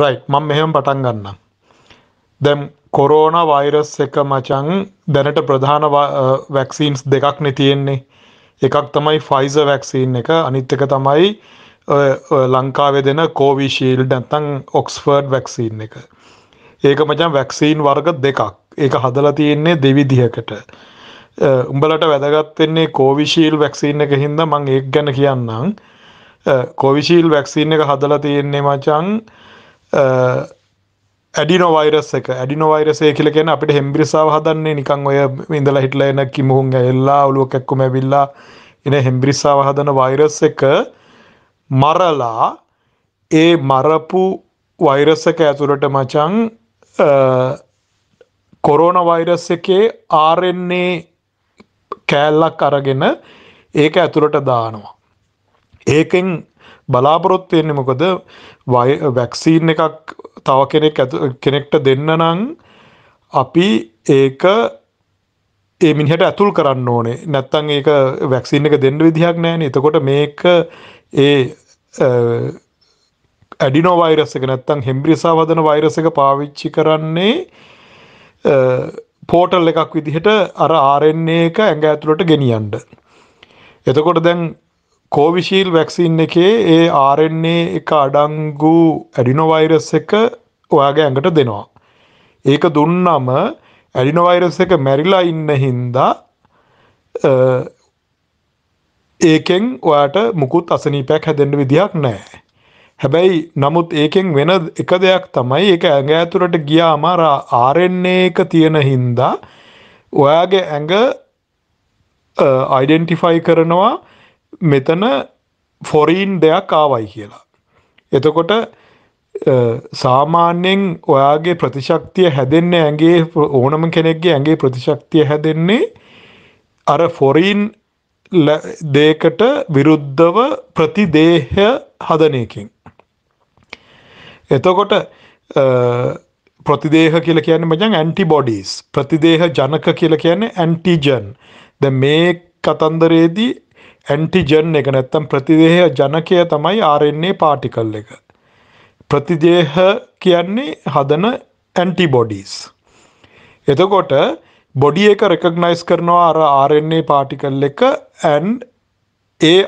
රයි් මං මෙහෙම පටන් ගන්න දැම් කොරෝණ වෛරස් එක මචන් දැනට ප්‍රධාන වැක්සීන්ස් දෙකක් නැතියෙන්නේ එකක් තමයි ෆයිස වැක්සීන් එක අනිත් එක තමයි ලංකාවේ දෙන කෝවිශීල් නැත්තං ඔක්ස්ෆර්ඩ් වැක්සීන් එක ඒක මචන් වැක්සීන් වර්ග දෙකක් ඒක හදලා තියෙන්නේ දෙවිදිහකට උඹලට වැදගත්වෙන්නේ කෝවිශීල් වැක්සීන් එක හින්ද මං ඒක ගැන කියන්නම් කෝවිශීල් වැක්සීන් එක හදලා තියෙන්නේ මචන් ඇඩිනොවරස් එක ඇඩිනොවරසේ කියලකෙන අපිට හෙම්බිරිසාාව හදන්නේ නිකං ඔය ඉඳලා හිටල එන කිමුහුන් එල්ලා ඔලුව කැක්කුම ඇවිල්ලා එන හෙම්බිරිසාාව හදන වෛරස් එක මරලා ඒ මරපු වෛරස් එක ඇතුළට මචන් කොරෝන වෛරස් එකේ ආරෙන්නේ කෑල්ලක් අරගෙන ඒක ඇතුළට දානවා ඒකෙන් බලාපොරොත්තු වෙන්නේ මොකද වැක්සීන් එකක් තව කෙනෙක් කෙනෙක්ට දෙන්න නම් අපි ඒක ඒ මිනිහට ඇතුල් කරන්න ඕනේ නැත්තං ඒක වැක්සින් එක දෙන්න විදිහක් නෑන එතකොට මේක ඒ ඇඩිනෝ වෛරස එක නැත්තං හෙම්බ්‍රිසා වදන වෛරස එක පාවිච්චි කරන්නේ පෝටල් එකක් විදිහට අර ආරෙන්නේ එක ඇඟ ඇතුළට ගෙනියන්ඩ. එතකොට දැන් කෝවිශීල් වැක්සින් එකේ ඒ ආරෙන්නේ එක අඩංගු ඇඩිනොවයිරස් එක ඔයාගේ ඇඟට දෙනවා. ඒක දුන්නම ඇඩිනොවයිරස් එක මැරිලා ඉන්න හින්දා ඒකෙන් ඔයාට මුකුත් අසනීපයක් හැදෙන්ට විදිහක් නෑ. හැබැයි නමුත් ඒකෙන් වෙන එක දෙයක් තමයි ඒක ඇඟ ඇතුළට ගියා මර ආරෙන්නේ එක තියෙන හින්දා ඔයාගේ ඇඟ අයිඩෙන්ටිෆයි කරනවා මෙතන ෆොරීන් දෙයක් ආවයි කියලා. එතකොට සාමාන්‍යයෙන් ඔයාගේ ප්‍රතිශක්තිය හැදෙන්නේ ඇගේ ඕනම කෙනෙක්ගේ ඇගේ ප්‍රතිශක්තිය හැදෙන්නේ අර ෆොරීන් දේකට විරුද්ධව ප්‍රතිදේහය හදනයකින්. එතකොට ප්‍රතිදේහ කියල කියන මජන් ඇන්ටිබොඩිස් ප්‍රතිදේහ ජනක කියල කියන්නේ ඇන්ටිජන් ද මේ කතන්දරයේදී ඇන්ටිජන් එක නැත්තම් ප්‍රතිදේහ ජනකය තමයි ආරෙන්නේ පාටිකල් එක. ප්‍රතිදේහ කියන්නේ හදන ඇන්ටිබොඩිස්. එතකොට බොඩි එක රෙකග්නයිස් කරනවා අර ආරෙන්නේ පාටිකල් එක ඇන් ඒ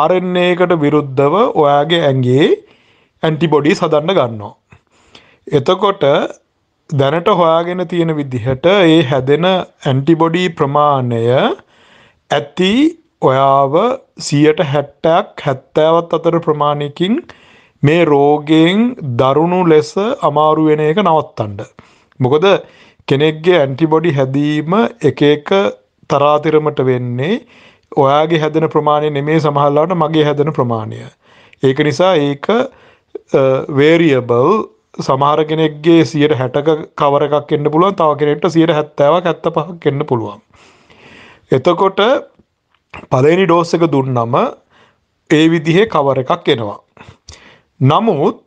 ආරෙන්නේ එකට විරුද්ධව ඔයාගේ ඇගේ ඇන්ටිබොඩි සදන්න ගන්නවා. එතකොට දැනට හොයාගෙන තියෙන විදිහට ඒ හැදෙන ඇන්ටිබොඩී ප්‍රමාණය ඇති ඔයාව සියට හැට්ටයක් හැත්තෑවත් අතර ප්‍රමාණයකින් මේ රෝගයෙන් දරුණු ලෙස අමාරුවෙන එක නවත්තන්ඩ. මොකද කෙනෙක්ගේ ඇන්ටිබොඩි හැදීම එක එක තරාතිරමට වෙන්නේ ඔයාගේ හැදෙන ප්‍රමාණය නෙමේ සමහල්ලාට මගේ හැදෙන ප්‍රමාණය. ඒක නිසා ඒක වේරියබල් සමහර කෙනෙක්ගේ සියට හැටක කවරක් එන්න පුළුවන් තව කෙනෙට සියට හැත්තාවක් ඇත්ත පහක් එන්න පුළුවන්. එතකොට පලනි ඩෝසක දුන්නම ඒ විදිහේ කවර එකක් එනවා. නමුත්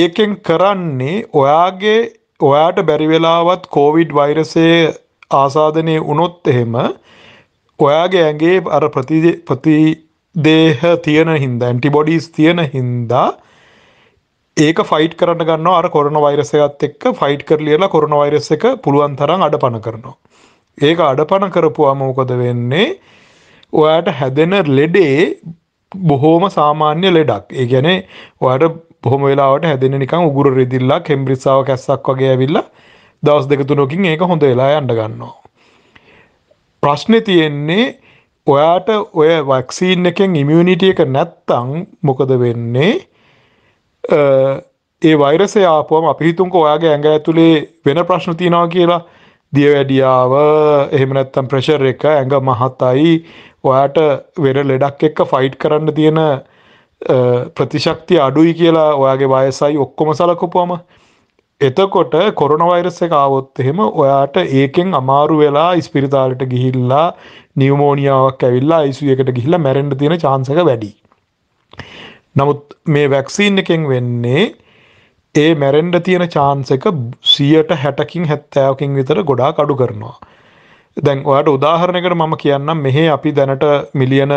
ඒකෙන් කරන්නේ ඔයාගේ ඔයාට බැරිවෙලාවත් කෝවිඩ් වෛරසය ආසාධනය වනොත් එහෙම ඔයාගේ ඇගේ අර ප්‍රතිදේහ තියෙන හින්ද ඇන්ටිබොඩිස් තියෙන හින්දා ඒක ෆයිට් කරන්න ගන්න අර කොරන වෛරසයත් එක්ක ෆයිට් කරලියලා කොරන වෛරස එක පුළුවන් තරම් අඩ පණ කරනවා. ඒක අඩපණ කරපුවාම මොකද වෙන්නේ? ඔයාට හැදෙන ලෙඩේ බොහෝම සාමාන්‍ය ලෙඩක්. ඒ කියන්නේ ඔයාට බොහොම වෙලාවට හැදෙන නිකන් උගුර රෙදිල්ලක්, හෙම්බ්‍රිස්සාව කැස්සක් වගේ ඇවිල්ලා දවස් දෙක තුනකින් ඒක හොඳ වෙලා යන්න ගන්නවා. ප්‍රශ්නේ තියෙන්නේ ඔයාට ඔය වක්සීන් එකෙන් ඉමියුනිටි එක නැත්තම් මොකද වෙන්නේ? ඒ වෛරසය ආපුවම අපි හිතමුකෝ ඔයාගේ ඇඟ ඇතුලේ වෙන ප්‍රශ්න තියනවා කියලා දියවැඩියාව එහෙම නැත්තම් ප්‍රෙෂර් එක ඇඟ මහතයි ඔයාට වෙර ලෙඩක් එක්ක ෆයිට් කරන්න තියෙන ප්‍රතිශක්ති අඩුයි කියලා ඔයාගේ වයසයි ඔක්කොම සලකපුවම එතකොට කොරනවයිරස් එක ආවොත් එහෙම ඔයාට ඒකෙන් අමාරු වෙලා ඉස්පිරිතාලට ගිහිල්ලා නිවමෝනිියාවක් ඇවිල්ලා යිසු එකට ගිහිල්ලා මැරෙන්ඩ තියෙන චාන්සක වැඩි. නමුත් මේ වැක්සීන් එකෙන් වෙන්නේ ඒ මැරෙන්ඩ තියෙන චාන්ස එක සියට හැටකින් හැත්තෑවකින් විතර ගොඩා කඩු කරනවා. දැන් ඔයාට උදාහරණකට මම කියන්නම් මෙහෙ අපි දැනට මිලියන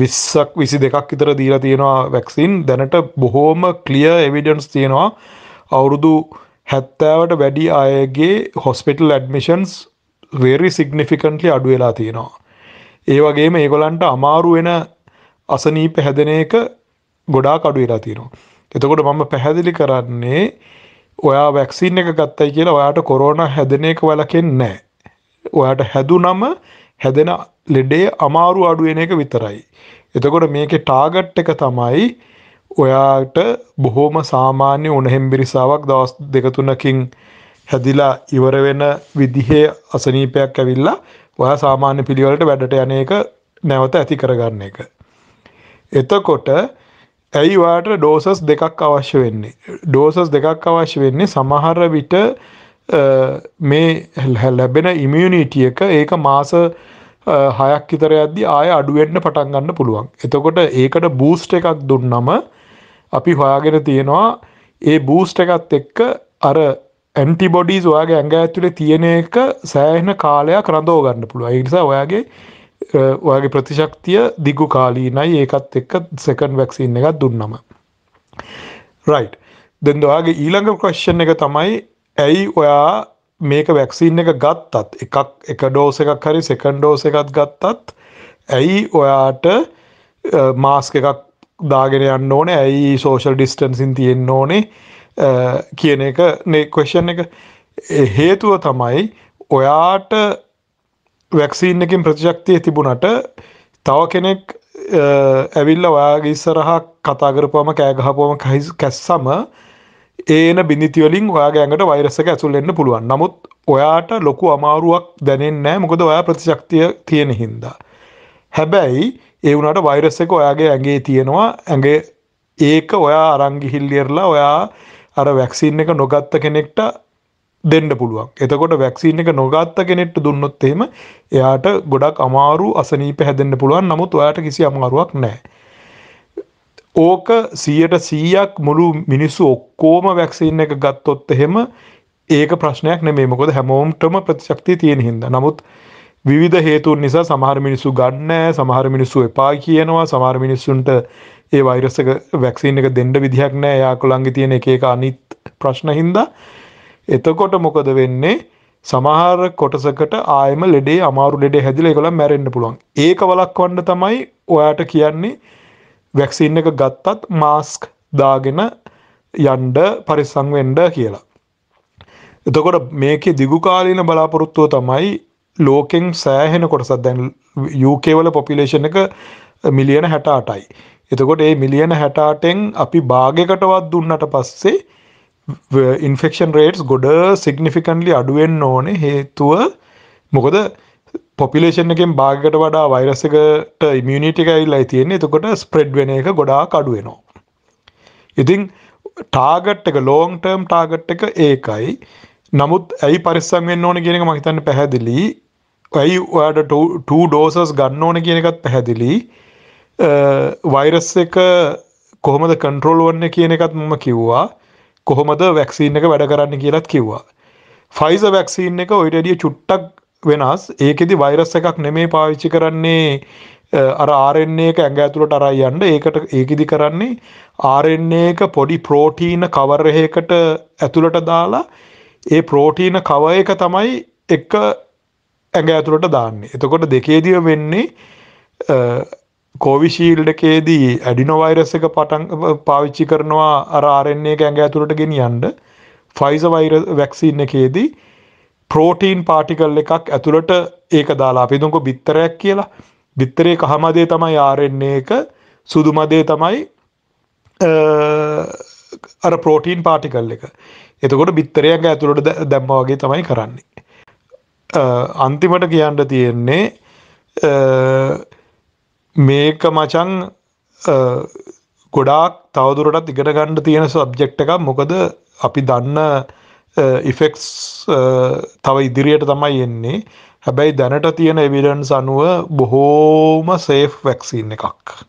විස්සක් විසි දෙකක් ඉතර දීලා තියෙනවා වැක්සින් දැනට බොහෝම කලිය එවිඩන්ස් තියෙනවා අවුරුදු හැත්තෑවට වැඩි අයගේ හොස්පිටල් ඇඩමිෂන්ස් වෙරි සිගනිිෆිකන්ටලි අඩුවෙලා තියෙනවා. ඒ වගේම ඒගොලන්ට අමාරු වෙන අසනීප හැදන එක ගොඩා කඩු වෙලා තියෙනවා. එතකොට මම පැහැදිලි කරන්නේ ඔයා වැක්සින් එක ගත්තයි කියලා ඔයාට කොරෝණ හැදෙන එක වලකෙන් නෑ. ඔයාට හැදුනම හැදෙන ලෙඩේ අමාරු අඩුවෙන එක විතරයි. එතකොට මේකේ ටාගට් එක තමයි ඔයාට බොහෝම සාමාන්‍ය උනහෙම්බිරිසාවක් දවස් දෙකතුනකින් හැදිලා ඉවර වෙන විදිහේ අසනීපයක් ඇවිල්ලා ඔයා සාමාන්‍ය පිළිවලට වැඩට යන එක නැවත ඇති කරගන්න එක. එතකොට ඇයි වාට ඩෝසස් දෙකක් අවශ්‍ය වෙන්නේ ඩෝසස් දෙකක් අවශ්‍ය වෙන්නේ සමහර විට මේ ලැබෙන ඉමියනිටිය එක ඒක මාස හයක් විතර යද්දි ආය අඩුවෙන්න්න පටන් ගන්න පුළුවන් එතකොට ඒකට බූස්ට එකක් දුන්නම අපි හොයාගෙන තියෙනවා ඒ බූස්ට එකත් එක්ක අර ඇන්ටිබොඩිස් ඔයාගේ ඇඟ ඇතුළේ තියෙන එක සෑහෙන කාලයක් රඳෝ ගන්න පුළුව නිසා ඔයාගේ ඔයාගේ ප්‍රතිශක්තිය දිගු කාලීනයි ඒකත් එක්ක සකන් වැක්සින් එකක් දුන්නම රයිට් දෙන් ඔයාගේ ඊළඟ ප්‍රශ්ෂන් එක තමයි ඇයි ඔයා මේක වැක්සින් එක ගත්තත් එකක් එක ඩෝස එකක් හරි සකන් ඩෝස එකත් ගත්තත් ඇයි ඔයාට මාස්ක එකක් දාගෙන යන්න ඕනේ ඇයි සෝෂල් ඩිස්ටන්සින් තියෙන්න්න ඕනේ කියන එක නේ කවෂන් එක හේතුව තමයි ඔයාට වැක්සීන් එකින් ප්‍රතිශක්තිය තිබුණට තව කෙනෙක් ඇවිල්ල ඔයාගේ ඉස්සරහා කතාකරපුම කෑගහපුම කැස්සම ඒන බිනිතිවලින් ඔයාගේඇඟට වෛරසක ඇසුල්ලෙන්න්න පුළුවන් නමුත් ඔයාට ලොකු අමාරුවක් දැනෙන්නෑ මොකද ඔයා ප්‍රතිශක්තිය තියෙන හින්දා. හැබැයි ඒ වුණට වෛරස්සක ඔයාගේ ඇගේ තියෙනවා ඇගේ ඒක ඔයා අරංගිහිල්ලියරලා ඔයා අර වැක්සින් එක නොගත්ත කෙනෙක්ට දෙන්න පුළුවන් එතකොට වැක්සිීන් එක නොගත්ත කෙනෙට්ට දුන්නොත් එහෙම එයාට ගොඩක් අමාරු අසනීප හැදෙන්න්න පුළුවන් නමුත් ඔයාට කිසි අමාරුවක් නෑ ඕක සියට සීයක් මුළු මිනිස්සු ඔක්කෝම වැක්සිීන් එක ගත්තොත් එහෙම ඒක ප්‍රශ්නයක් නෙමේ මොකද හැමෝම්ටම ප්‍රතිශක්තිය තියෙන හිද නමුත් විධ හේතුන් නිසා සමහර මිනිස්සු ගන්න සමහර මිනිස්සු එපා කියනවා සමහර මිනිස්සුන්ට ඒ වෛරසක වැක්සිීන් එක දෙන්ඩ විදිහක් නෑ යා කොළන්ගි තියෙන එක එක අනිත් ප්‍රශ්න හින්දා එතකොට මොකද වෙන්නේ සමහර කොටසකට ආයම ලෙඩේ අමාරු ලෙඩේ හැදිලා ඒගොල්ලන් මැරෙන්න පුළුවන්. ඒක වළක්වන්න තමයි ඔයාට කියන්නේ වැක්සින් එක ගත්තත් මාස්ක් දාගෙන යන්න පරිස්සම් වෙන්න කියලා. එතකොට මේකේ දිගු කාලීන බලාපොරොත්තුව තමයි ලෝකෙන් සෑහෙන කොටසක් දැන් UK වල පොපියුලේෂන් එක මිලියන 68යි. එතකොට මේ මිලියන 68න් අපි භාගයකටවත් දුන්නට පස්සේ ඉන්ෆෙක්ෂන් රේට්ස් ගොඩ සිගනිිෆිකන්ලි අඩුවෙන් ඕනේ හේතුව මොකද පොපිලේෂන් එකෙන් භාගට වඩා වෛරසකට ඉමියනිිටිකයිල්ලයි තියෙන්නේ එතකොට ස්ප්‍රෙඩ් වෙන එක ගොඩා කඩුවෙනවා ඉතිං ටාගට් එක ලෝන්ටර්ම් ටාගට් එක ඒකයි නමුත් ඇයි පරිස්සම් වෙන්න ඕන කියෙන මහිතන්න පැහැදිලි ඇයි ඔයාට ඩෝසස් ගන්න ඕන කියන එකත් පැහැදිලි වෛරස් එක කොහොමද කන්ට්‍රෝල් වන්න කියන එකත් මම කිව්වා කොහොමද වැක්සිීන් එක වැඩ කරන්න කියලත් කිව්වා. ෆයිස වැක්සිීන් එක ඔයිඩඩිය චුට්ටක් වෙනස් ඒකෙදි වෛරස් එකක් නෙමේ පාවිච්චි කරන්නේ අර ආරෙන්නේ එක ඇඟ ඇතුළට අරයි යන්න ඒකට ඒකිදි කරන්නේ ආරෙන්නේ එක පොඩි ප්‍රෝටීන කවර්හයකට ඇතුළට දාලා ඒ ප්‍රෝටීන කව එක තමයි එක ඇඟ ඇතුළට දාන්න එතකොට දෙකේදිව වෙන්නේ කෝවිශීල්ඩකේදී ඇඩිනොවයිරස් එක පටන් පාවිච්චි කරනවා අර ආරෙන්නේ එක ඇඟ ඇතුළට ගෙනියන්න ෆයිස වෛර වැක්සින් එකේදී ප්‍රෝටීන් පාටිකල් එකක් ඇතුළට ඒක දාලා අපි දුක බිත්තරයක් කියලා බිත්තරේ කහමදේ තමයි ආරෙන්නේ එක සුදුමදේ තමයි අර ප්‍රෝටීන් පාටිකල් එක එතකොට බිත්තරයක් ඇතුළට දැම්ම වගේ තමයි කරන්නේ අන්තිමට කියන්න තියෙන්නේ මේක මචන් ගොඩාක් තවදුරටත් ඉගෙන ගණ්ඩ තියෙන සබ්ජෙක්ට එකක් මොකද අපි දන්න ඉෆෙක්ස් තව ඉදිරියට තමයි එන්නේ හැබැයි දැනට තියෙන එවිඩන්ස් අනුව බොහෝම සේෆ් වැක්සින් එකක්